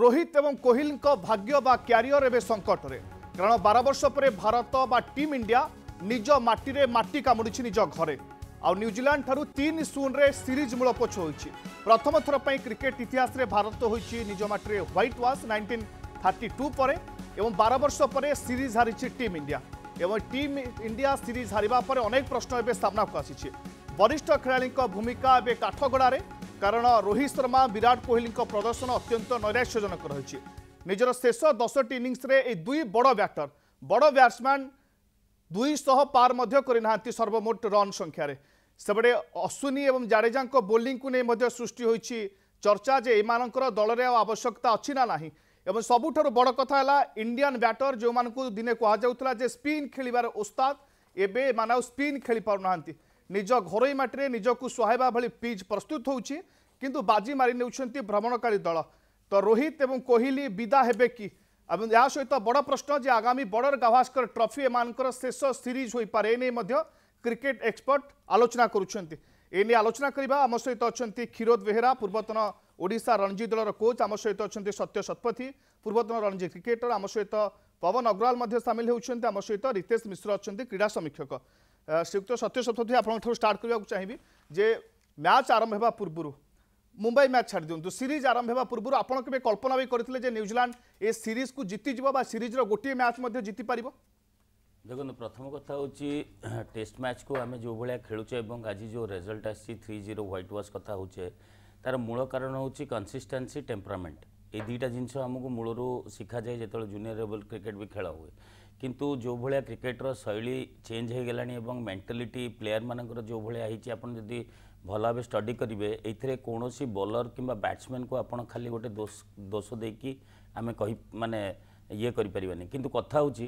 রোহিত এবং কোহলিঙ্ক ভাগ্য বা ক্যারিয়র এবে সংকটরে কারণ বার বর্ষ পরে ভারত বা টিম ইন্ডিয়া নিজ মাটিরে মাটি কামুড়িছি নিজ ঘরে ଆଉ ନ୍ୟୁଜିଲାଣ୍ଡ ଠାରୁ ତିନି ଶୂନରେ ସିରିଜ୍ ମୂଳପୋଛ ହୋଇଛି ପ୍ରଥମ ଥର ପାଇଁ କ୍ରିକେଟ୍ ଇତିହାସରେ ଭାରତ ହୋଇଛି ନିଜ ମାଟିରେ whitewash nineteen thirty two ପରେ ଏବଂ ବାର ବର୍ଷ ପରେ ସିରିଜ୍ ହାରିଛି ଟିମ୍ ଇଣ୍ଡିଆ ଏବଂ ଟିମ୍ ଇଣ୍ଡିଆ ସିରିଜ୍ ହାରିବା ପରେ ଅନେକ ପ୍ରଶ୍ନ ଏବେ ସାମ୍ନାକୁ ଆସିଛି ବରିଷ୍ଠ ଖେଳାଳିଙ୍କ ଭୂମିକା ଏବେ କାଠଗଡ଼ାରେ কারণ রোহিত শর্মা বিরাট কোহলি প্রদর্শন অত্যন্ত নৈরাশ্যজনক রয়েছে ନିଜର ଶେଷ ଦଶଟି ଇନିଂସରେ ଏହି ଦୁଇ ବଡ଼ ବ୍ୟାଟର ବଡ଼ ବ୍ୟାଟ୍ସମ୍ୟାନ୍ ଦୁଇଶହ ପାର ମଧ୍ୟ କରିନାହାନ୍ତି ସର୍ବମୋଟ ରନ୍ ସଂଖ୍ୟାରେ ସେପଟେ ଅଶ୍ୱିନୀ ଏବଂ ଜାଡେଜାଙ୍କ ବୋଲିଂକୁ ନେଇ ମଧ୍ୟ ସୃଷ୍ଟି ହୋଇଛି ଚର୍ଚ୍ଚା ଯେ ଏମାନଙ୍କର ଦଳରେ ଆଉ ଆବଶ୍ୟକତା ଅଛି ନା ନାହିଁ ଏବଂ ସବୁଠାରୁ ବଡ଼ କଥା ହେଲା ଇଣ୍ଡିଆନ୍ ବ୍ୟାଟର ଯେଉଁମାନଙ୍କୁ ଦିନେ କୁହାଯାଉଥିଲା ଯେ ସ୍ପିନ୍ ଖେଳିବାର ଓସ୍ତାଦ ଏବେ ଏମାନେ ଆଉ ସ୍ପିନ୍ ଖେଳିପାରୁନାହାନ୍ତି ନିଜ ଘରୋଇ ମାଟିରେ ନିଜକୁ ସୁହାଇବା ଭଳି ପିଚ୍ ପ୍ରସ୍ତୁତ ହେଉଛି କିନ୍ତୁ ବାଜି ମାରି ନେଉଛନ୍ତି ଭ୍ରମଣକାରୀ ଦଳ ତ ରୋହିତ ଏବଂ କୋହଲି ବିଦା ହେବେ କି ଏବଂ ଏହା ସହିତ ବଡ଼ ପ୍ରଶ୍ନ ଯେ ଆଗାମୀ ବର୍ଡର ଗାଭାସ୍କର ଟ୍ରଫି ଏମାନଙ୍କର ଶେଷ ସିରିଜ୍ ହୋଇପାରେ ଏନେଇ ମଧ୍ୟ କ୍ରିକେଟ୍ ଏକ୍ସପର୍ଟ ଆଲୋଚନା କରୁଛନ୍ତି ଏନେଇ ଆଲୋଚନା କରିବା ଆମ ସହିତ ଅଛନ୍ତି କ୍ଷୀରୋଦ ବେହେରା ପୂର୍ବତନ ଓଡ଼ିଶା ରଣଜୀ ଦଳର କୋଚ୍ ଆମ ସହିତ ଅଛନ୍ତି ସତ୍ୟ ଶତପଥୀ ପୂର୍ବତନ ରଣଜୀ କ୍ରିକେଟର ଆମ ସହିତ ପବନ ଅଗ୍ରୱାଲ ମଧ୍ୟ ସାମିଲ ହେଉଛନ୍ତି ଆମ ସହିତ ରିତେଶ ମିଶ୍ର ଅଛନ୍ତି କ୍ରୀଡ଼ା ସମୀକ୍ଷକ ଶ୍ରୀଯୁକ୍ତ ସତ୍ୟ ସପ୍ତୀ ଆପଣଙ୍କଠାରୁ ଷ୍ଟାର୍ଟ କରିବାକୁ ଚାହିଁବି ଯେ ମ୍ୟାଚ୍ ଆରମ୍ଭ ହେବା ପୂର୍ବରୁ ମୁମ୍ବାଇ ମ୍ୟାଚ୍ ଛାଡ଼ି ଦିଅନ୍ତୁ ସିରିଜ୍ ଆରମ୍ଭ ହେବା ପୂର୍ବରୁ ଆପଣ କେବେ କଳ୍ପନା ବି କରିଥିଲେ ଯେ ନ୍ୟୁଜିଲାଣ୍ଡ ଏ ସିରିଜ୍କୁ ଜିତିଯିବ ବା ସିରିଜ୍ର ଗୋଟିଏ ମ୍ୟାଚ୍ ମଧ୍ୟ ଜିତିପାରିବ ଦେଖନ୍ତୁ ପ୍ରଥମ କଥା ହେଉଛି ଟେଷ୍ଟ ମ୍ୟାଚ୍କୁ ଆମେ ଯେଉଁଭଳିଆ ଖେଳୁଛେ ଏବଂ ଆଜି ଯେଉଁ ରେଜଲ୍ଟ ଆସିଛି ଥ୍ରୀ ଜିରୋ ହ୍ୱାଇଟ୍ ୱାଶ୍ କଥା ହେଉଛେ ତା'ର ମୂଳ କାରଣ ହେଉଛି କନସିଷ୍ଟାନ୍ସି ଟେମ୍ପରାମେଣ୍ଟ এই দুইটা জিনিস আমাকে মূলর শিখা যায় যেত জুনিয়র লেভেল ক্রিকেট বি খেলা হুয়ে କିନ୍ତୁ ଯେଉଁ ଭଳିଆ କ୍ରିକେଟ୍ର ଶୈଳୀ ଚେଞ୍ଜ ହୋଇଗଲାଣି ଏବଂ ମେଣ୍ଟାଲିଟି ପ୍ଲେୟାରମାନଙ୍କର ଯେଉଁ ଭଳିଆ ହେଇଛି ଆପଣ ଯଦି ଭଲ ଭାବେ ଷ୍ଟଡି କରିବେ ଏଥିରେ କୌଣସି ବୋଲର କିମ୍ବା ବ୍ୟାଟ୍ସମ୍ୟାନ୍କୁ ଆପଣ ଖାଲି ଗୋଟେ ଦୋଷ ଦୋଷ ଦେଇକି ଆମେ କହି ମାନେ ଇଏ କରିପାରିବାନି କିନ୍ତୁ କଥା ହେଉଛି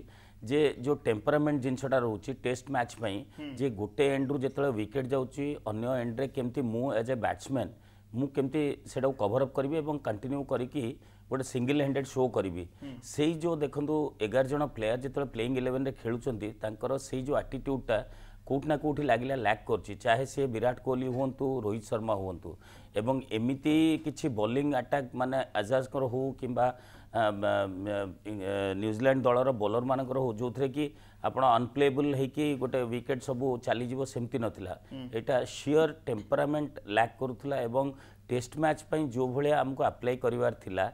ଯେ ଯେଉଁ ଟେମ୍ପରାମେଣ୍ଟ ଜିନିଷଟା ରହୁଛି ଟେଷ୍ଟ ମ୍ୟାଚ୍ ପାଇଁ ଯେ ଗୋଟେ ଏଣ୍ଡରୁ ଯେତେବେଳେ ୱିକେଟ୍ ଯାଉଛି ଅନ୍ୟ ଏଣ୍ଡରେ କେମିତି ମୁଁ ଆଜ୍ ଏ ବ୍ୟାଟ୍ସମ୍ୟାନ୍ ମୁଁ କେମିତି ସେଇଟାକୁ କଭରଅପ୍ କରିବି ଏବଂ କଣ୍ଟିନ୍ୟୁ କରିକି ଗୋଟେ ସିଙ୍ଗିଲ୍ ହ୍ୟାଣ୍ଡେଡ୍ ଶୋ କରିବି ସେଇ ଯେଉଁ ଦେଖନ୍ତୁ ଏଗାର ଜଣ ପ୍ଲେୟାର ଯେତେବେଳେ ପ୍ଲେଇଂ ଇଲେଭେନ୍ରେ ଖେଳୁଛନ୍ତି ତାଙ୍କର ସେଇ ଯେଉଁ ଆଟିଟ୍ୟୁଡ଼୍ଟା କେଉଁଠି ନା କେଉଁଠି ଲାଗିଲା ଲ୍ୟାକ୍ କରୁଛି ଚାହେ ସିଏ ବିରାଟ କୋହଲି ହୁଅନ୍ତୁ ରୋହିତ ଶର୍ମା ହୁଅନ୍ତୁ ଏବଂ ଏମିତି କିଛି ବୋଲିଂ ଆଟାକ୍ ମାନେ ଆଜାଜଙ୍କର ହେଉ କିମ୍ବା ନ୍ୟୁଜିଲାଣ୍ଡ ଦଳର ବୋଲରମାନଙ୍କର ହେଉ ଯେଉଁଥିରେ କି ଆପଣ ଅନପ୍ଲେବୁଲ୍ ହେଇକି ଗୋଟେ ୱିକେଟ୍ ସବୁ ଚାଲିଯିବ ସେମିତି ନଥିଲା ଏଇଟା ସିଓର ଟେମ୍ପରାମେଣ୍ଟ ଲ୍ୟାକ୍ କରୁଥିଲା ଏବଂ ଟେଷ୍ଟ ମ୍ୟାଚ୍ ପାଇଁ ଯେଉଁ ଭଳିଆ ଆମକୁ ଆପ୍ଲାଏ କରିବାର ଥିଲା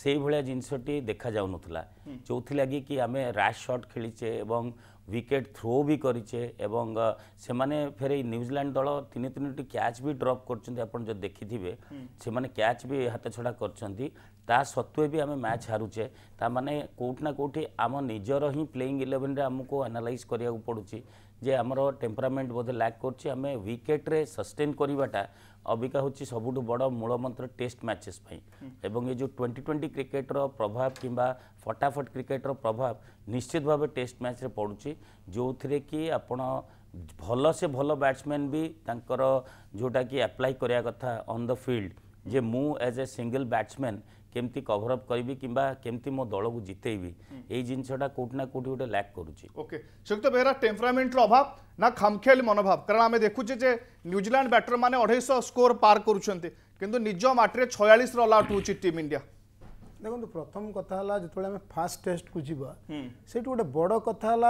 ସେଇଭଳିଆ ଜିନିଷଟି ଦେଖାଯାଉନଥିଲା ଯେଉଁଥିଲାଗି କି ଆମେ ରାସ୍ ସଟ୍ ଖେଳିଛେ ଏବଂ ୱିକେଟ୍ ଥ୍ରୋ ବି କରିଛେ ଏବଂ ସେମାନେ ଫେରେ ନ୍ୟୁଜିଲାଣ୍ଡ ଦଳ ତିନି ତିନିଟି କ୍ୟାଚ୍ ବି ଡ୍ରପ୍ କରିଛନ୍ତି ଆପଣ ଯଦି ଦେଖିଥିବେ ସେମାନେ କ୍ୟାଚ୍ ବି ହାତଛଡ଼ା କରିଛନ୍ତି ତା ସତ୍ତ୍ୱେ ବି ଆମେ ମ୍ୟାଚ୍ ହାରୁଛେ ତା ମାନେ କେଉଁଠି ନା କେଉଁଠି ଆମ ନିଜର ହିଁ ପ୍ଲେଇଂ ଇଲେଭେନ୍ରେ ଆମକୁ ଆନାଲାଇଜ୍ କରିବାକୁ ପଡ଼ୁଛି যে আমার টেম্পরামেন্ট বোধে ল্যাକ୍ করছে আমি ୱିକେଟ୍ରେ ସଷ୍ଟେନ୍ କରିବାଟା ଅବିକା ହେଉଛି ସବୁଠୁ ବଡ଼ ମୂଳମନ୍ତ୍ର ଟେଷ୍ଟ ମ୍ୟାଚେସ୍ ପାଇଁ ଏବଂ ଏ ଯେଉଁ ଟ୍ୱେଣ୍ଟି ଟ୍ୱେଣ୍ଟି କ୍ରିକେଟ୍ର ପ୍ରଭାବ କିମ୍ବା ଫଟାଫଟ କ୍ରିକେଟ୍ର ପ୍ରଭାବ ନିଶ୍ଚିତ ଭାବେ ଟେଷ୍ଟ ମ୍ୟାଚ୍ରେ ପଡ଼ୁଛି ଯେଉଁଥିରେ କି ଆପଣ ଭଲସେ ଭଲ ବ୍ୟାଟ୍ସମ୍ୟାନ୍ ବି ତାଙ୍କର ଯେଉଁଟାକି ଆପ୍ଲାଏ କରିବା କଥା ଅନ୍ ଦ ଫିଲ୍ଡ ଯେ ମୁଁ ଆଜ୍ ଏ ସିଙ୍ଗଲ୍ ବ୍ୟାଟ୍ସମ୍ୟାନ୍ কেমতি কভর অপ করবি কিংবা কেমতি মো দলকু জিতেইবি এই জিনিসটা কোটি না কোটি গোটে ল্যাক করুছি ওকে সুক্ত বেহরা টেম্পরামেন্টর অভাব না খামখেয়ালি মনোভাব কারণ আমি দেখুছে যে নিউজিল্যান্ড ব্যাটর মানে অঠাইশ স্কোর পার করছেন কিন্তু নিজ মাটিরে ছয়াশ রল আউট হচ্ছে টিম ইন্ডিয়া দেখুন প্রথম কথা হল যেতবে আমি ফার্স্ট টেস্ট কু যা সেটি গোটে বড় কথা হল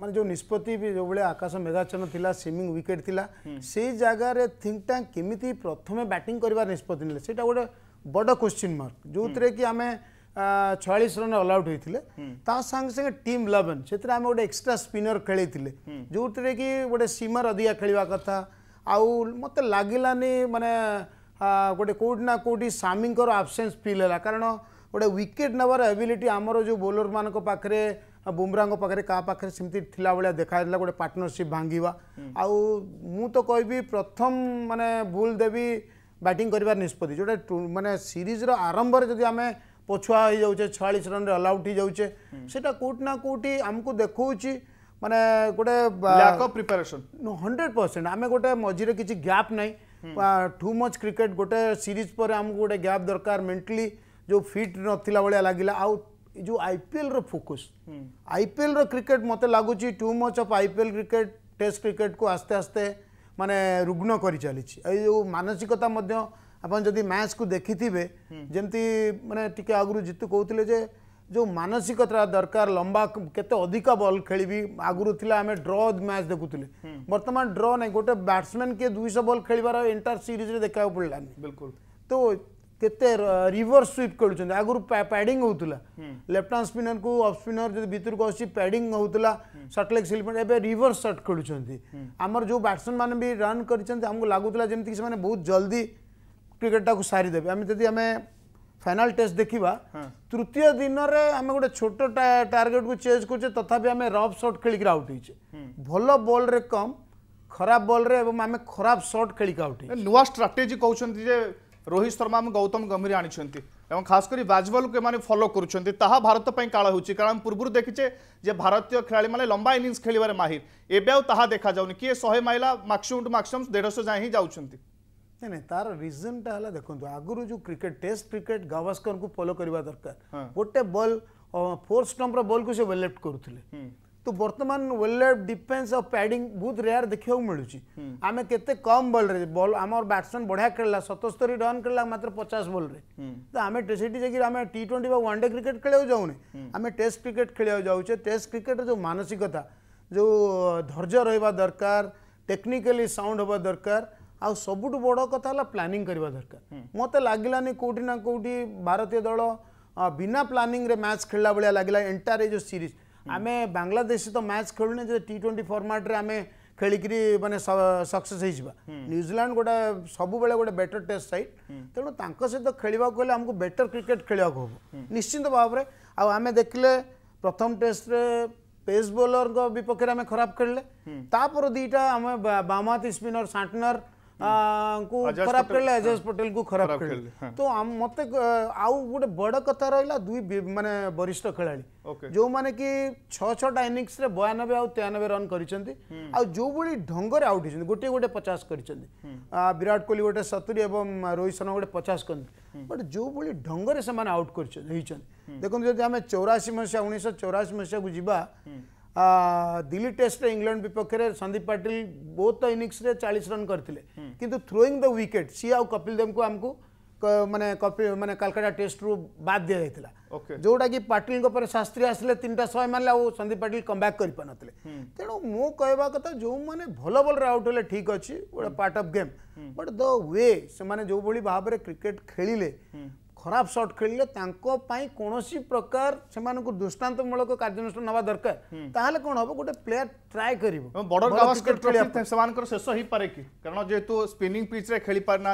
মানে যে নিষ্পতি যেভাবে আকাশ মেঘাচন লা সিমিং উইকেট লা সেই জায়গায় থিঙ্ক ট্যাঙ্ক কেমিতি প্রথমে ব্যাটিং করবার নিষ্পতি নিলে সেটা গোটে ବଡ଼ କ୍ୱେଶ୍ଚିନ୍ ମାର୍କ ଯେଉଁଥିରେ କି ଆମେ ଛୟାଳିଶ ରନ୍ ଅଲ୍ ଆଉଟ୍ ହୋଇଥିଲେ ତା ସାଙ୍ଗେ ସାଙ୍ଗେ ଟିମ୍ ଇଲେଭେନ୍ ସେଥିରେ ଆମେ ଗୋଟେ ଏକ୍ସଟ୍ରା ସ୍ପିନର ଖେଳିଥିଲେ ଯେଉଁଥିରେ କି ଗୋଟେ ସୀମର ଅଧିକା ଖେଳିବା କଥା ଆଉ ମୋତେ ଲାଗିଲାନି ମାନେ ଗୋଟେ କେଉଁଠି ନା କେଉଁଠି ସାମିଙ୍କର ଆବସେନ୍ସ ଫିଲ୍ ହେଲା କାରଣ ଗୋଟେ ୱିକେଟ୍ ନେବାର ଏବିଲିଟି ଆମର ଯେଉଁ ବୋଲରମାନଙ୍କ ପାଖରେ ବୁମ୍ରାଙ୍କ ପାଖରେ କାହା ପାଖରେ ସେମିତି ଥିଲା ଭଳିଆ ଦେଖାଯାଇଥିଲା ଗୋଟେ ପାର୍ଟନରସିପ୍ ଭାଙ୍ଗିବା ଆଉ ମୁଁ ତ କହିବି ପ୍ରଥମ ମାନେ ଭୁଲ ଦେବି बैटिंग कर निष्पत्ति जो मैंने सीरीज्र आरंभ जब आम पछुआ हो जाऊे छयास रन में अलआउट हो जाऊे से कौटना कौटी आमको देखा मानने गोटे प्रिपेरेसन हंड्रेड परसेंट आम गोटे मझे कि गैप नहीं टू मच क्रिकेट गोटे सीरीज पर आमको गोटे गैप दरकार मेन्टली जो फिट ना भाया लगे आउ जो आईपीएल रो फोकस आईपीएल रो क्रिकेट मत लगुच too much of IPL cricket test cricket को आस्ते आस्ते ମାନେ ରୁଗ୍ଣ କରିଚାଲିଛି ଏଇ ଯେଉଁ ମାନସିକତା ମଧ୍ୟ ଆପଣ ଯଦି ମ୍ୟାଚ୍କୁ ଦେଖିଥିବେ ଯେମିତି ମାନେ ଟିକେ ଆଗରୁ ଜିତୁ କହୁଥିଲେ ଯେ ଯେଉଁ ମାନସିକତା ଦରକାର ଲମ୍ବା କେତେ ଅଧିକ ବଲ୍ ଖେଳିବି ଆଗରୁ ଥିଲା ଆମେ ଡ୍ର ମ୍ୟାଚ୍ ଦେଖୁଥିଲେ ବର୍ତ୍ତମାନ ଡ୍ର ନାହିଁ ଗୋଟେ ବ୍ୟାଟ୍ସମ୍ୟାନ୍ କିଏ ଦୁଇଶହ ବଲ୍ ଖେଳିବାର ଏଣ୍ଟାୟାର ସିରିଜ୍ରେ ଦେଖିବାକୁ ପଡ଼ିଲାନି ବିଲକୁଲ ତ के रिवर्स स्विप खेल आगुरी पैडिंग होता लेफ्ट हाँ स्पिनर को अफ स्पिनर जो भितर को अच्छी पैडिंग होता सर्ट लेग स्लीपर एवं रिवर्स सर्ट खेल आमर जो बैट्समैन मैंने भी रन करमक लगुला जमीक से बहुत जल्दी क्रिकेटा को सारीदेवे आम जी आम फाइनाल टेस्ट देखा तृतीय दिन में आम गोटे छोट टार्गेट को चेज करे तथा आम रफ सर्ट खेल आउट हो भल बल कम खराब बल्रे आम खराब सर्ट खेल आउट नुआ स्ट्राटेजी कहते हैं रोहित शर्मा गौतम गंभीर आनी खास कर को फलो करा भारत काल हो कारण पूर्व देखीचे जे भारतीय खेला मैंने लंबा इनिंगस खेल माहिर एवं ताहा देखा जाऊनि किए शहे माइला मैक्सीम टू मैक्सीम देढ़श जाए ही जाऊँच ନାଇଁ ନାଇଁ ତାର ରିଜନଟା ହେଲା ଦେଖନ୍ତୁ ଆଗରୁ ଯେଉଁ କ୍ରିକେଟ ଟେଷ୍ଟ କ୍ରିକେଟ ଗାଭାସ୍କରଙ୍କୁ ଫଲୋ କରିବା ଦରକାର ଗୋଟେ ବଲ୍ ଫୋର୍ ଷ୍ଟମ୍ପର ବଲ୍କୁ ସେ ଲେଫ୍ଟ କରୁଥିଲେ तो बर्तमान वेल डिफेन्स और पैडिंग बहुत रेयर देखा मिलूँ आम के कम बल बल आम बैट्समैन बढ़िया खेलला सतस्तरी रन खेलला मात्र पचास बल रे तो आम से टी ट्वेंटी वनडे क्रिकेट खेल जाऊने आम टेस्ट क्रिकेट खेल जाऊे टेस्ट क्रिकेट जो मानसिकता जो धर्ज रहा दरकार टेक्निकली साउंड हवा दरकार आ सबुठ बड़ कथा है प्लानिंग करवा दरकार मत लगलानी कौटिना कौटी भारतीय दल बिना प्लानिंग रे मैच खेलला भाया लगे एंटायर जो सीरीज आम बांग्लादेश तो मैच खेलुने जो टी ट्वेंटी फर्माट्रे आम ଖେଳିକିରି ମାନେ ସକ୍ସେସ୍ ହେଇଯିବା ନ୍ୟୁଜିଲାଣ୍ଡ ଗୋଟେ ସବୁବେଳେ ଗୋଟେ ବେଟର ଟେଷ୍ଟ ସାଇଟ୍ ତେଣୁ ତାଙ୍କ ସହିତ ଖେଳିବାକୁ ହେଲେ ଆମକୁ ବେଟର କ୍ରିକେଟ୍ ଖେଳିବାକୁ ହେବ ନିଶ୍ଚିନ୍ତ ଭାବରେ ଆଉ ଆମେ ଦେଖିଲେ ପ୍ରଥମ ଟେଷ୍ଟରେ ପେସ୍ ବୋଲରଙ୍କ ବିପକ୍ଷରେ ଆମେ ଖରାପ ଖେଳିଲେ ତାପରେ ଦୁଇଟା ଆମେ ବାମହାତି ସ୍ପିନର ସାଣ୍ଟନର खेल अजयस पटेल को खराब खेल हाँ। तो मत आगे बड़ कथ रहा दुई मान वरिष्ठ खेला जो मैंने कि छा इनिंग बयानबे आयानबे रन करो भाई ढंग से आउट होती गोटे गोटे पचास कर हम्म। विराट कोहली गोटे सतुरी और रोहित शर्मा गोटे पचास कर हम्म। बट जो भाई ढंग से आउट कर देखते जब आम चौराशी मसीहा उन्नीस चौराशी मसीहा को जी दिल्ली टेस्ट इंग्लैंड विपक्ष में संदीप पाटिल बहुत इनिंगस चालीस रन करते कि थ्रोईंग द विकेट सी आउ कपिल देव को आमको माने कपिल मैंने कलकत्ता टेस्ट रू बाद दि जाता जोटा कि पाटिल पर शास्त्री आसले तीन टाइम शहे मारे आ पाटिल कम बैक कर पारे तेणु मो कहवा कथा जो मैंने भल बल आउट हेले ठीक अच्छे गोटे part of game but the way से जो भाव क्रिकेट खेलिले खराब सट खेल कौन सी प्रकार से दृष्टातमूलक कार्यानुषान ना दरकार कौन हम गोटे प्लेयर ट्राए कर शेष हो पारे कि कारण जेहतु स्पिनिंग पिच रे खेली पार ना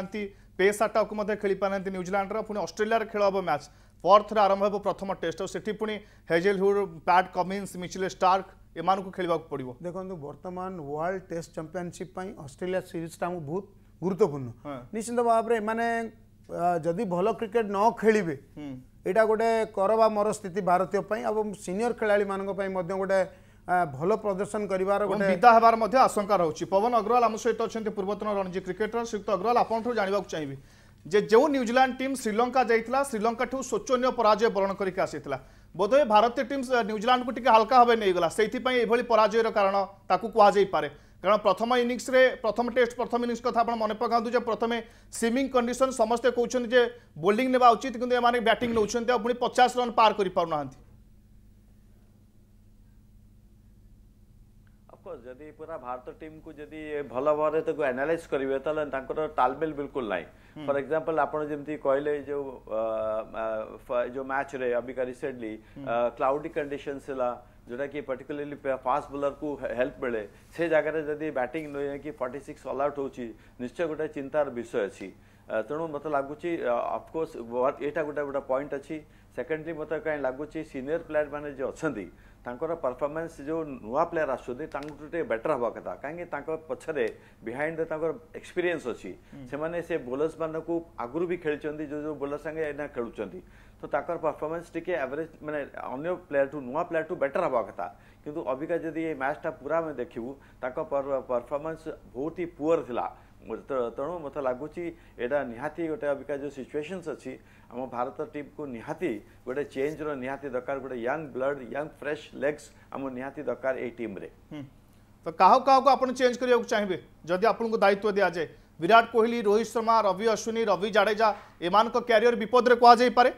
पेस आटा को खेली पार ना न्यूजिलैंड पुणी अस्ट्रेलिया खेल हम मैच पर्थ आरंभ हो प्रथम टेस्ट और सीठी पुणी Hazlewood Pat Cummins Mitchell Starc यू खेल पड़ो देखो बर्तमान वर्ल्ड टेस्ट चंपिशिप अस्ट्रेलिया सीरीजा बहुत गुरुत्वपूर्ण निश्चित भाव में ଯଦି ଭଲ କ୍ରିକେଟ୍ ନ ଖେଳିବେ ଏଇଟା ଗୋଟେ କର ବା ମୋର ସ୍ଥିତି ଭାରତୀୟ ପାଇଁ ଏବଂ ସିନିୟର ଖେଳାଳିମାନଙ୍କ ପାଇଁ ମଧ୍ୟ ଗୋଟେ ଭଲ ପ୍ରଦର୍ଶନ କରିବାର ଗୋଟେ ବିଦା ହେବାର ମଧ୍ୟ ଆଶଙ୍କା ରହୁଛି ପବନ ଅଗ୍ରୱାଲ ଆମ ସହିତ ଅଛନ୍ତି ପୂର୍ବତନ ରଣଜୀ କ୍ରିକେଟର ଶ୍ରୀଯୁକ୍ତ ଅଗ୍ରୱାଲ ଆପଣଙ୍କଠୁ ଜାଣିବାକୁ ଚାହିଁବି ଯେ ଯେଉଁ ନ୍ୟୁଜିଲାଣ୍ଡ ଟିମ୍ ଶ୍ରୀଲଙ୍କା ଯାଇଥିଲା ଶ୍ରୀଲଙ୍କାଠୁ ଶୋଚନୀୟ ପରାଜୟ ବରଣ କରିକି ଆସିଥିଲା ବୋଧହୁଏ ଭାରତୀୟ ଟିମ୍ ନ୍ୟୁଜିଲାଣ୍ଡକୁ ଟିକେ ହାଲକା ଭାବେ ନେଇଗଲା ସେଇଥିପାଇଁ ଏଭଳି ପରାଜୟର କାରଣ ତାକୁ କୁହାଯାଇପାରେ কারণ প্রথম ইনিংসে প্রথম টেস্ট প্রথম ইনিংস কথা আপনার মনে পকাতু যে প্রথমে সিমিং কন্ডিশন সমস্তে কৌন যে বোলিং নেওয়া উচিত কিন্তু এমানে ব্যাটিং নেওয়া পুঁ পচাশ রন পার করে পু না ଅଫକୋର୍ସ ଯଦି ପୁରା ଭାରତ ଟିମ୍କୁ ଯଦି ଭଲ ଭାବରେ ତାକୁ ଆନାଲାଇଜ୍ କରିବେ ତାହେଲେ ତାଙ୍କର ତାଲମେଲ ବିଲକୁଲ ନାହିଁ ଫର ଏକ୍ଜାମ୍ପଲ୍ ଆପଣ ଯେମିତି जो ଯେଉଁ ଯେଉଁ ମ୍ୟାଚ୍ରେ ଅବିକା ରିସେଣ୍ଟଲି କ୍ଲାଉଡି କଣ୍ଡିସନ୍ସ जोटा कि पर्टिकुलरली फास्ट बोलर को हेल्प मिले से जगह जदि बैटिंग नुहे कि फर्टी सिक्स अल आउट हो निश्चय गोटे चिंतार विषय अच्छी तेणु मत लगुच अफकोर्स यहाँ गोटे गोटे पॉइंट अच्छी सेकेंडली मतलब कहीं लगुच सिनियर प्लेयर मैंने जो अच्छा ତାଙ୍କର ପରଫର୍ମାନ୍ସ ଯେଉଁ ନୂଆ ପ୍ଲେୟାର ଆସୁଛନ୍ତି ତାଙ୍କଠୁ ଟିକେ ବେଟର ହେବା କଥା କାହିଁକି ତାଙ୍କ ପଛରେ ବିହାଇଣ୍ଡରେ ତାଙ୍କର ଏକ୍ସପିରିଏନ୍ସ ଅଛି ସେମାନେ ସେ ବୋଲର୍ସମାନଙ୍କୁ ଆଗରୁ ବି ଖେଳିଛନ୍ତି ଯେଉଁ ଯେଉଁ ବୋଲର ସାଙ୍ଗେ ଏଇନା ଖେଳୁଛନ୍ତି ତ ତାଙ୍କର ପରଫର୍ମାନ୍ସ ଟିକେ ଆଭରେଜ ମାନେ ଅନ୍ୟ ପ୍ଲେୟାରଠୁ ନୂଆ ପ୍ଲେୟାରଠୁ ବେଟର ହେବା କଥା କିନ୍ତୁ ଅବିକା ଯଦି ଏ ମ୍ୟାଚ୍ଟା ପୁରା ଆମେ ଦେଖିବୁ ତାଙ୍କ ପରଫର୍ମାନ୍ସ ବହୁତ ହି ପୁଅର ଥିଲା ତେଣୁ ମୋତେ ଲାଗୁଛି ଏଇଟା ନିହାତି ଗୋଟେ ଅବିକା ଯେଉଁ ସିଚୁଏସନ୍ସ ଅଛି ଆମ ଭାରତ ଟିମ୍କୁ ନିହାତି ଗୋଟେ ଚେଞ୍ଜର ନିହାତି ଦରକାର ଗୋଟେ young blood young fresh legs ଆମ ନିହାତି ଦରକାର ଏଇ ଟିମ୍ରେ ତ କାହାକୁ କାହାକୁ ଆପଣ ଚେଞ୍ଜ କରିବାକୁ ଚାହିଁବେ ଯଦି ଆପଣଙ୍କୁ ଦାୟିତ୍ୱ ଦିଆଯାଏ ବିରାଟ କୋହଲି ରୋହିତ ଶର୍ମା ରବି ଅଶ୍ୱିନୀ ରବି ଜାଡେଜା ଏମାନଙ୍କ କ୍ୟାରିୟର ବିପଦରେ କୁହାଯାଇପାରେ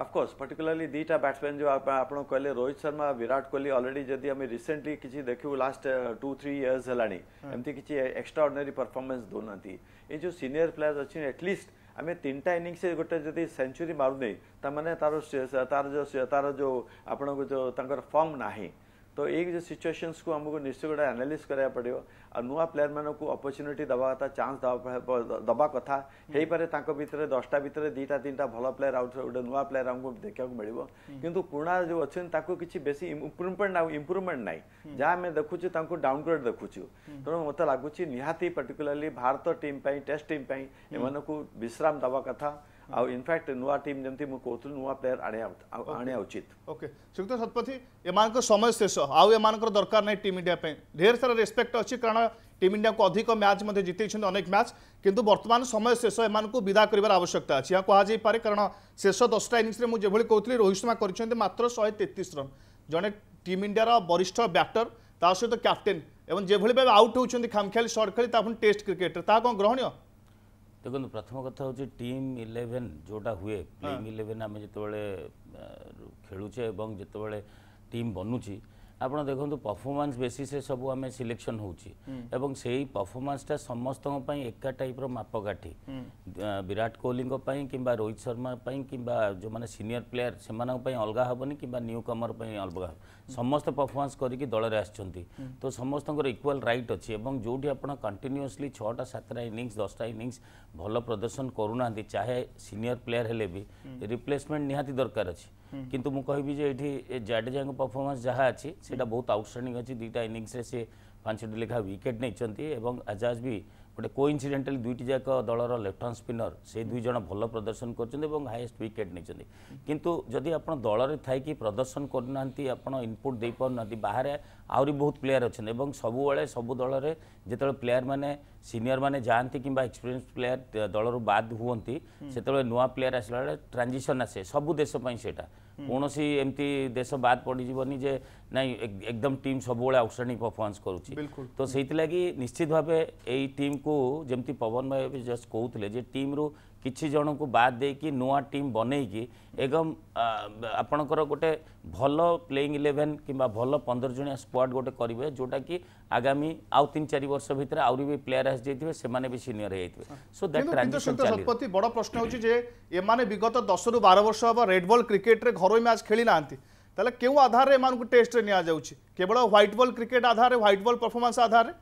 अफकोर्स पर्टिकुलरली दीटा बैट्समैन जो आपको कहे रोहित शर्मा विराट कोहली अलरेडी जदि आम रिसेंटली किसी देखू लास्ट टू थ्री इयर्स है एमती किसी एक्सट्राऑर्डनरी परफॉर्मेंस दौना ये जो सीनियर प्लेयर्स अच्छे एटलिस्ट आम तीन टा इनिंग्स गोटे जब सेंचुरी मारने तार तार जो तार जो आप जो फर्म ना तो ये जो सिचुएशंस को हमको निश्चय गोटे आनालीज करा पड़ो आ नुआ प्लेयर मानक अपर्चुनिटी दवा कथा चान्स दवा कथा हो पारे भितर दसटा भितर दीटा तीन टा भल प्लेयर आउट गोटे नुआ प्लेयर आमको देखा मिले कि पुणा जो अच्छे किसी बेस इम्प्रुवमेंट आ इम्प्रुवमेंट ना हम्म। जहाँ आम देखुचे डाउनग्रेड देखुचु तेनाली मत लगुच निहाती particularly Bharat team test team एम विश्राम दवा कथा ଆଉ ଇନଫ୍ୟାକ୍ଟ ନୂଆ ଟିମ୍ ଯେମିତି ମୁଁ କହୁଥିଲି ନୂଆ ପ୍ଲେୟାର ଆଣିବା ଆଣିବା ଉଚିତ ଓକେ ଶ୍ରୀଯୁକ୍ତ ଶତପଥୀ ଏମାନଙ୍କ ସମୟ ଶେଷ ଆଉ ଏମାନଙ୍କର ଦରକାର ନାହିଁ ଟିମ୍ ଇଣ୍ଡିଆ ପାଇଁ ଢେର ସାରା ରେସ୍ପେକ୍ଟ ଅଛି କାରଣ ଟିମ୍ ଇଣ୍ଡିଆକୁ ଅଧିକ ମ୍ୟାଚ୍ ମଧ୍ୟ ଜିତେଇଛନ୍ତି ଅନେକ ମ୍ୟାଚ୍ କିନ୍ତୁ ବର୍ତ୍ତମାନ ସମୟ ଶେଷ ଏମାନଙ୍କୁ ବିଦା କରିବାର ଆବଶ୍ୟକତା ଅଛି ଏହା କୁହାଯାଇପାରେ କାରଣ ଶେଷ ଦଶଟା ଇନିଂସରେ ମୁଁ ଯେଭଳି କହୁଥିଲି ରୋହିତ ଶର୍ମା କରିଛନ୍ତି ମାତ୍ର ଶହେ ତେତିଶ ରନ୍ ଜଣେ ଟିମ୍ ଇଣ୍ଡିଆର ବରିଷ୍ଠ ବ୍ୟାଟର ତା ସହିତ କ୍ୟାପ୍ଟେନ୍ ଏବଂ ଯେଭଳି ଭାବେ ଆଉଟ୍ ହେଉଛନ୍ତି ଖାମଖିଆଲି ସର୍ଟ ଖେଳି ତା ପୁଣି ଟେଷ୍ଟ କ୍ରିକେଟରେ ତାହା କ'ଣ ଗ୍ରହଣୀୟ দেখুন প্রথম কথা হচ্ছে টিম ইলেভেন যেটা হুয়ে প্লেইং হ্যাঁ। ইলেভেন আমি যেতবে খেলুছে এবং যেতবে টিম বনুছি आप देख परफर्मान्स बेसीस से सब आम सिलेक्शन होफर्मान्सटा समस्त एक टाइप रपकाठी विराट कोहली कि रोहित शर्मा कि जो मैंने सिनियर प्लेयर से अलग हेनी कि न्यू कमर पर अलग समस्त परफर्मान्स कर दल तो समस्त इक्वाल रईट अच्छी जो भी आप कंटिन्यूसली छा सतटा इनिंगस दसटा इनिंगस भल प्रदर्शन करूना चाहे सिनियर प्लेयर हेले भी रिप्लेसमेंट निहाती दरकार अच्छी କିନ୍ତୁ ମୁଁ କହିବି ଯେ ଏଠି ଜାଡେଜାଙ୍କ ପରଫର୍ମାନ୍ସ ଯାହା ଅଛି ସେଇଟା ବହୁତ ଆଉଟଷ୍ଟାଣ୍ଡିଂ ଅଛି ଦୁଇଟା ଇନିଂସରେ ସେ ପାଞ୍ଚଟି ଲେଖା ୱିକେଟ୍ ନେଇଛନ୍ତି ଏବଂ ଆଜାଜ ବି ଗୋଟେ କୋଇନ୍ସିଡେଣ୍ଟାଲି ଦୁଇଟି ଯାକ ଦଳର ଲେଫ୍ଟହାଣ୍ଡ ସ୍ପିନର ସେ ଦୁଇ ଜଣ ଭଲ ପ୍ରଦର୍ଶନ କରୁଛନ୍ତି ଏବଂ ହାଇଏଷ୍ଟ ୱିକେଟ୍ ନେଇଛନ୍ତି କିନ୍ତୁ ଯଦି ଆପଣ ଦଳରେ ଥାଇକି ପ୍ରଦର୍ଶନ କରୁନାହାନ୍ତି ଆପଣ ଇନପୁଟ୍ ଦେଇପାରୁନାହାନ୍ତି ବାହାରେ ଆହୁରି ବହୁତ ପ୍ଲେୟାର ଅଛନ୍ତି ଏବଂ ସବୁବେଳେ ସବୁ ଦଳରେ ଯେତେବେଳେ ପ୍ଲେୟାରମାନେ ସିନିୟର ମାନେ ଯାଆନ୍ତି କିମ୍ବା ଏକ୍ସପିରିଏନ୍ସ ପ୍ଲେୟାର ଦଳରୁ ବାଦ୍ ହୁଅନ୍ତି ସେତେବେଳେ ନୂଆ ପ୍ଲେୟାର ଆସିଲା ବେଳେ ଟ୍ରାଞ୍ଜିସନ୍ ଆସେ ସବୁ ଦେଶ ପାଇଁ ସେଇଟା କୌଣସି ଏମିତି ଦେଶ ବାଦ୍ ପଡ଼ିଯିବନି ଯେ ନାଇଁ ଏକଦମ ଟିମ୍ ସବୁବେଳେ ଆଉଟଷ୍ଟାଣ୍ଡିଂ ପରଫର୍ମାନ୍ସ କରୁଛି ତ ସେଇଥିଲାଗି ନିଶ୍ଚିତ ଭାବେ ଏଇ ଟିମ୍କୁ ଯେମିତି ପବନ ଭାଇ ଜଷ୍ଟ କହୁଥିଲେ ଯେ ଟିମ୍ରୁ କିଛି ଜଣଙ୍କୁ ବାଦ୍ ଦେଇକି ନୂଆ ଟିମ୍ ବନେଇକି ଏବଂ ଆପଣଙ୍କର ଗୋଟେ ଭଲ ପ୍ଲେଇଂ ଇଲେଭେନ୍ କିମ୍ବା ଭଲ ପନ୍ଦର ଜଣିଆ ସ୍କ୍ୱାଡ୍ ଗୋଟେ କରିବେ ଯେଉଁଟାକି ଆଗାମୀ ଆଉ ତିନି ଚାରି ବର୍ଷ ଭିତରେ ଆହୁରି ବି ପ୍ଲେୟାର ଆସିଯାଇଥିବେ ସେମାନେ ବି ସିନିୟର ହେଇଯାଇଥିବେ ସୋ ଶତପଥୀ ବଡ଼ ପ୍ରଶ୍ନ ହେଉଛି ଯେ ଏମାନେ ବିଗତ ଦଶରୁ ବାର ବର୍ଷ ହେବ ରେଡ୍ ବଲ୍ କ୍ରିକେଟରେ ଘରୋଇ ମ୍ୟାଚ୍ ଖେଳି ନାହାନ୍ତି ତାହେଲେ କେଉଁ ଆଧାରରେ ଏମାନଙ୍କୁ ଟେଷ୍ଟରେ ନିଆଯାଉଛି କେବଳ ହ୍ୱାଇଟ୍ ବଲ୍ କ୍ରିକେଟ୍ ଆଧାରରେ ହ୍ୱାଇଟ୍ ବଲ୍ ପରଫର୍ମାନ୍ସ ଆଧାରରେ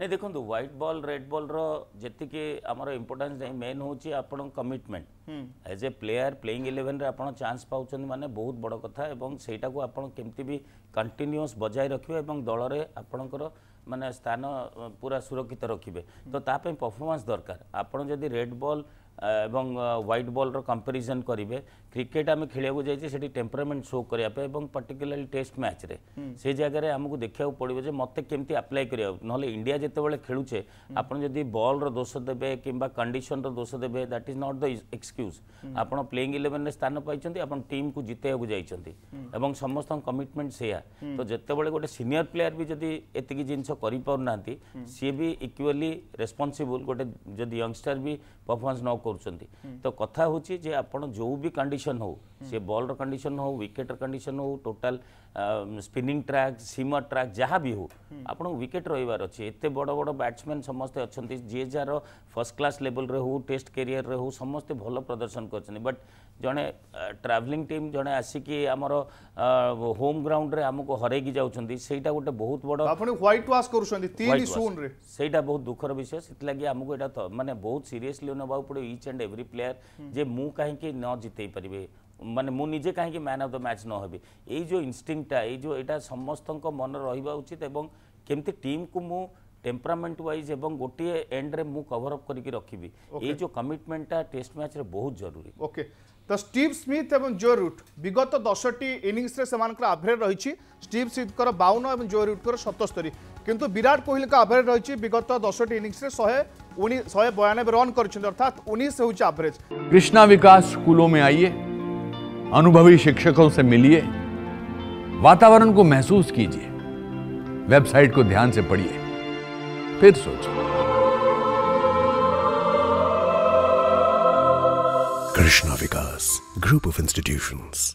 ନାଇଁ ଦେଖନ୍ତୁ ହ୍ୱାଇଟ୍ ବଲ୍ ରେଡ୍ ବଲ୍ର ଯେତିକି ଆମର ଇମ୍ପୋର୍ଟାନ୍ସ ନାହିଁ ମେନ୍ ହେଉଛି ଆପଣଙ୍କ commitment as a player playing ଇଲେଭେନ୍ରେ ଆପଣ ଚାନ୍ସ ପାଉଛନ୍ତି ମାନେ ବହୁତ ବଡ଼ କଥା ଏବଂ ସେଇଟାକୁ ଆପଣ କେମିତି ବି କଣ୍ଟିନ୍ୟୁଅସ୍ ବଜାୟ ରଖିବେ ଏବଂ ଦଳରେ ଆପଣଙ୍କର ମାନେ ସ୍ଥାନ ପୁରା ସୁରକ୍ଷିତ ରଖିବେ ତ ତା ପାଇଁ ପରଫର୍ମାନ୍ସ ଦରକାର ଆପଣ ଯଦି ରେଡ୍ ବଲ୍ এবং হোয়াইট বଲ୍র କମ୍ପାରିଜନ୍ କରିବେ କ୍ରିକେଟ୍ ଆମେ ଖେଳିବାକୁ ଯାଇଛେ ସେଠି ଟେମ୍ପରାମେଣ୍ଟ ଶୋ କରିବା ପାଇଁ ଏବଂ ପର୍ଟିକୁଲାରଲି ଟେଷ୍ଟ ମ୍ୟାଚ୍ରେ ସେ ଜାଗାରେ ଆମକୁ ଦେଖିବାକୁ ପଡ଼ିବ ଯେ ମୋତେ କେମିତି ଆପ୍ଲାଏ କରିବାକୁ ନହେଲେ ଇଣ୍ଡିଆ ଯେତେବେଳେ ଖେଳୁଛେ ଆପଣ ଯଦି ବଲ୍ର ଦୋଷ ଦେବେ କିମ୍ବା କଣ୍ଡିସନ୍ର ଦୋଷ ଦେବେ that is not the excuse ଆପଣ ପ୍ଲେଇଂ ଇଲେଭେନ୍ରେ ସ୍ଥାନ ପାଇଛନ୍ତି ଆପଣ ଟିମ୍କୁ ଜିତେଇବାକୁ ଯାଇଛନ୍ତି ଏବଂ ସମସ୍ତଙ୍କ କମିଟମେଣ୍ଟ ସେୟା ତ ଯେତେବେଳେ ଗୋଟେ ସିନିୟର ପ୍ଲେୟାର ବି ଯଦି ଏତିକି ଜିନିଷ କରିପାରୁନାହାନ୍ତି ସିଏ ବି ଇକ୍ୱାଲି ରେସ୍ପନ୍ସିବୁଲ୍ ଗୋଟେ ଯଦି ୟଙ୍ଗଷ୍ଟର ବି ପରଫର୍ମାନ୍ସ ନ କରୁଛନ୍ତି ତ କଥା ହେଉଛି ଯେ ଆପଣ ଯେଉଁ ବି କଣ୍ଡିସନ୍ ହେଉ ସେ ବଲ୍ର କଣ୍ଡିସନ୍ ହେଉ ୱିକେଟ୍ର କଣ୍ଡିସନ୍ ହେଉ total spinning track seamer track ଯାହା ବି ହେଉ ଆପଣଙ୍କୁ ୱିକେଟ୍ ରହିବାର ଅଛି ଏତେ ବଡ଼ ବଡ଼ ବ୍ୟାଟ୍ସମ୍ୟାନ୍ ସମସ୍ତେ ଅଛନ୍ତି ଯିଏ ଯାହାର ଫର୍ଷ୍ଟ କ୍ଲାସ୍ ଲେବଲ୍ରେ ହେଉ ଟେଷ୍ଟ କ୍ୟାରିୟର୍ରେ ହେଉ ସମସ୍ତେ ଭଲ ପ୍ରଦର୍ଶନ କରିଛନ୍ତି ବଟ୍ ଜଣେ ଟ୍ରାଭେଲିଂ ଟିମ୍ ଜଣେ ଆସିକି ଆମର ହୋମ୍ ଗ୍ରାଉଣ୍ଡରେ ଆମକୁ ହରେଇକି ଯାଉଛନ୍ତି ସେଇଟା ଗୋଟେ ବହୁତ ବଡ଼ ହ୍ୱାଇଟ୍ ୱାଶ୍ କରୁଛନ୍ତି ସେଇଟା ବହୁତ ଦୁଃଖର ବିଷୟ ସେଥିଲାଗି ଆମକୁ ଏଇଟା ମାନେ ବହୁତ ସିରିୟସଲି ନେବାକୁ ପଡ଼ିବ each and every player যে ମୁଁ କାହିଁକି ନ ଜିତେଇ ପାରିବେ ମାନେ ମୁଁ ନିଜେ କାହିଁକି ମ୍ୟାନ୍ ଅଫ୍ ଦ ମ୍ୟାଚ୍ ନ ହେବି ଏଇ ଯେଉଁ ଇନଷ୍ଟିଙ୍ଗଟା ଏଇ ଯେଉଁ ଏଇଟା ସମସ୍ତଙ୍କ ମନରେ ରହିବା ଉଚିତ ଏବଂ କେମିତି ଟିମ୍କୁ ମୁଁ টেম্পরামেন্ট ওয়াইজ এবং গোটিয়ে এন্ডরে মু কভর অপ করিকি রাখবি এই যে কমিটমেন্টটা টেস্ট ম্যাচরে বহুত জরুরি ওকে तो स्टीव स्मिथ और जो रुट विगत दस टी इनिंगस आभरेज रही स्टीव स्मिथ बावन और जो रुटर सतस्तरी किंतु विराट कोहली का आभरेज रही विगत दस टी इनिंगस शहे बयानबे रन कर उन्नीस हूँ आभरेज कृष्णा विकास स्कूलों में आइए अनुभवी शिक्षकों से मिलिए वातावरण को महसूस कीजिए वेबसाइट को ध्यान से पढ़िए फिर सोचिए Krishna Vikas, Group of Institutions.